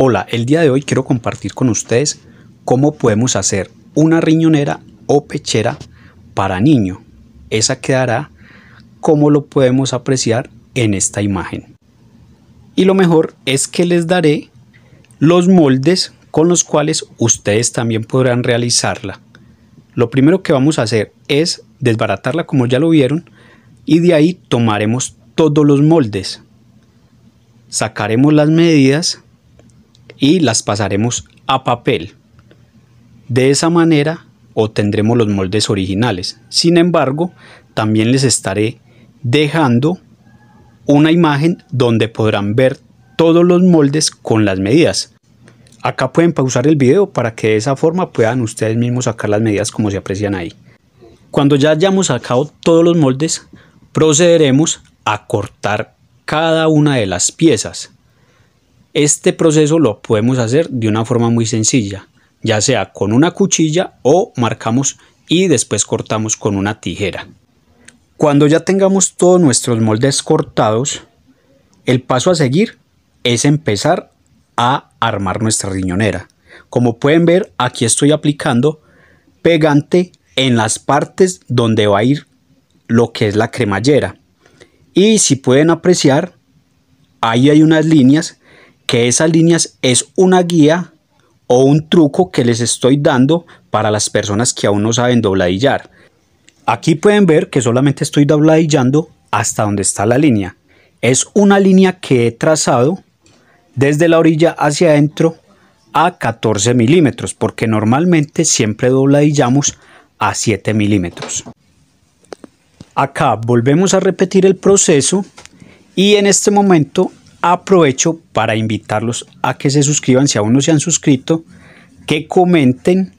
Hola, el día de hoy quiero compartir con ustedes cómo podemos hacer una riñonera o pechera para niño. Esa quedará como lo podemos apreciar en esta imagen. Y lo mejor es que les daré los moldes con los cuales ustedes también podrán realizarla. Lo primero que vamos a hacer es desbaratarla como ya lo vieron y de ahí tomaremos todos los moldes. Sacaremos las medidas y las pasaremos a papel. De esa manera obtendremos los moldes originales. Sin embargo, también les estaré dejando una imagen donde podrán ver todos los moldes con las medidas. Acá pueden pausar el video para que de esa forma puedan ustedes mismos sacar las medidas como se aprecian ahí. Cuando ya hayamos sacado todos los moldes, procederemos a cortar cada una de las piezas. Este proceso lo podemos hacer de una forma muy sencilla, ya sea con una cuchilla o marcamos y después cortamos con una tijera. Cuando ya tengamos todos nuestros moldes cortados, el paso a seguir es empezar a armar nuestra riñonera. Como pueden ver, aquí estoy aplicando pegante en las partes donde va a ir lo que es la cremallera. Y si pueden apreciar, ahí hay unas líneas que esas líneas es una guía o un truco que les estoy dando para las personas que aún no saben dobladillar. Aquí pueden ver que solamente estoy dobladillando hasta donde está la línea. Es una línea que he trazado desde la orilla hacia adentro a 14 milímetros, porque normalmente siempre dobladillamos a 7 milímetros. Acá volvemos a repetir el proceso y en este momento aprovecho para invitarlos a que se suscriban si aún no se han suscrito, que comenten,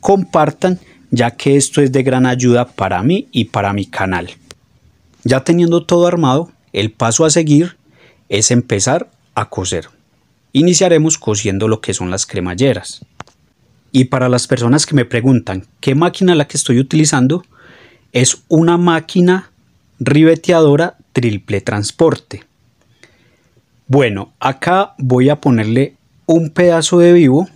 compartan, ya que esto es de gran ayuda para mí y para mi canal. Ya teniendo todo armado, el paso a seguir es empezar a coser. Iniciaremos cosiendo lo que son las cremalleras. Y para las personas que me preguntan qué máquina la que estoy utilizando, es una máquina ribeteadora triple transporte. Bueno, acá voy a ponerle un pedazo de vivo,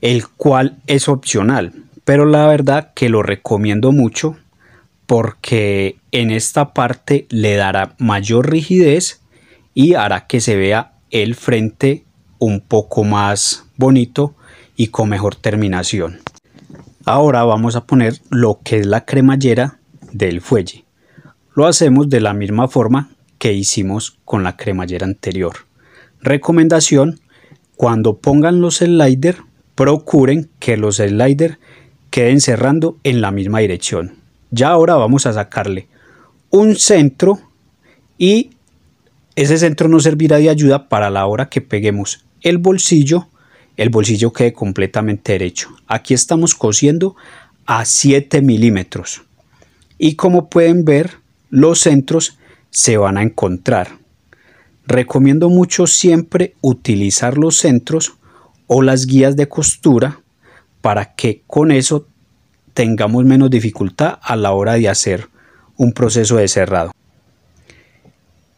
el cual es opcional, pero la verdad que lo recomiendo mucho porque en esta parte le dará mayor rigidez y hará que se vea el frente un poco más bonito y con mejor terminación. Ahora vamos a poner lo que es la cremallera del fuelle. Lo hacemos de la misma forma hicimos con la cremallera anterior. Recomendación, cuando pongan los slider procuren que los slider queden cerrando en la misma dirección. Ya ahora vamos a sacarle un centro y ese centro nos servirá de ayuda para la hora que peguemos el bolsillo, el bolsillo quede completamente derecho. Aquí estamos cosiendo a 7 milímetros. Y como pueden ver, los centros se van a encontrar. Recomiendo mucho siempre utilizar los centros o las guías de costura para que con eso tengamos menos dificultad a la hora de hacer un proceso de cerrado.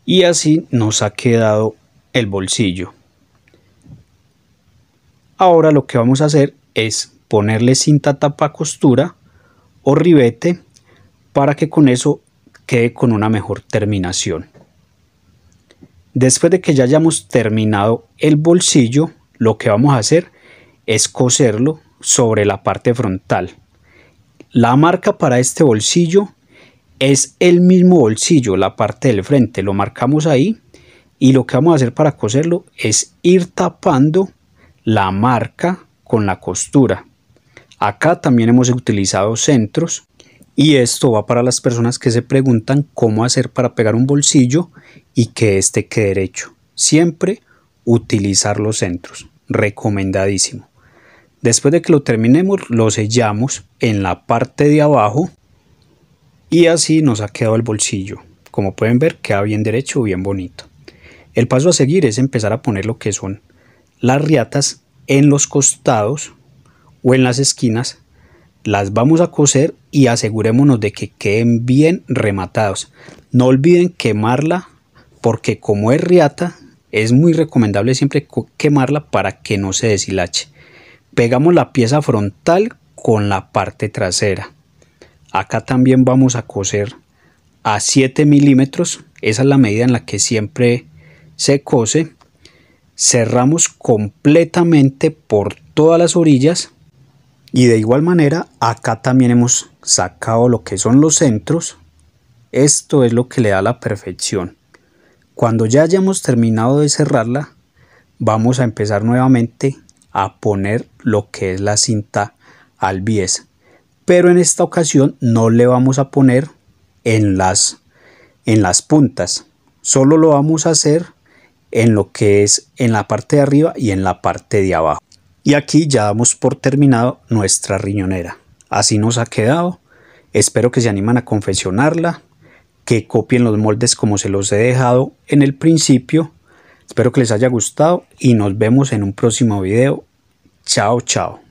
Y así nos ha quedado el bolsillo. Ahora lo que vamos a hacer es ponerle cinta tapa costura o ribete para que con eso quede con una mejor terminación. Después de que ya hayamos terminado el bolsillo, lo que vamos a hacer es coserlo sobre la parte frontal. La marca para este bolsillo es el mismo bolsillo, la parte del frente, lo marcamos ahí y lo que vamos a hacer para coserlo es ir tapando la marca con la costura. Acá también hemos utilizado centros y esto va para las personas que se preguntan cómo hacer para pegar un bolsillo y que este quede derecho. Siempre utilizar los centros. Recomendadísimo. Después de que lo terminemos, lo sellamos en la parte de abajo y así nos ha quedado el bolsillo. Como pueden ver, queda bien derecho, bien bonito. El paso a seguir es empezar a poner lo que son las riatas en los costados o en las esquinas las vamos a coser y asegurémonos de que queden bien rematados. No olviden quemarla porque como es riata es muy recomendable siempre quemarla para que no se deshilache. Pegamos la pieza frontal con la parte trasera. Acá también vamos a coser a 7 milímetros. Esa es la medida en la que siempre se cose. Cerramos completamente por todas las orillas y de igual manera, acá también hemos sacado lo que son los centros. Esto es lo que le da la perfección. Cuando ya hayamos terminado de cerrarla, vamos a empezar nuevamente a poner lo que es la cinta al bies. Pero en esta ocasión no le vamos a poner en las, en las puntas. Solo lo vamos a hacer en lo que es en la parte de arriba y en la parte de abajo. Y aquí ya damos por terminado nuestra riñonera. Así nos ha quedado. Espero que se animan a confeccionarla, que copien los moldes como se los he dejado en el principio. Espero que les haya gustado y nos vemos en un próximo video. Chao, chao.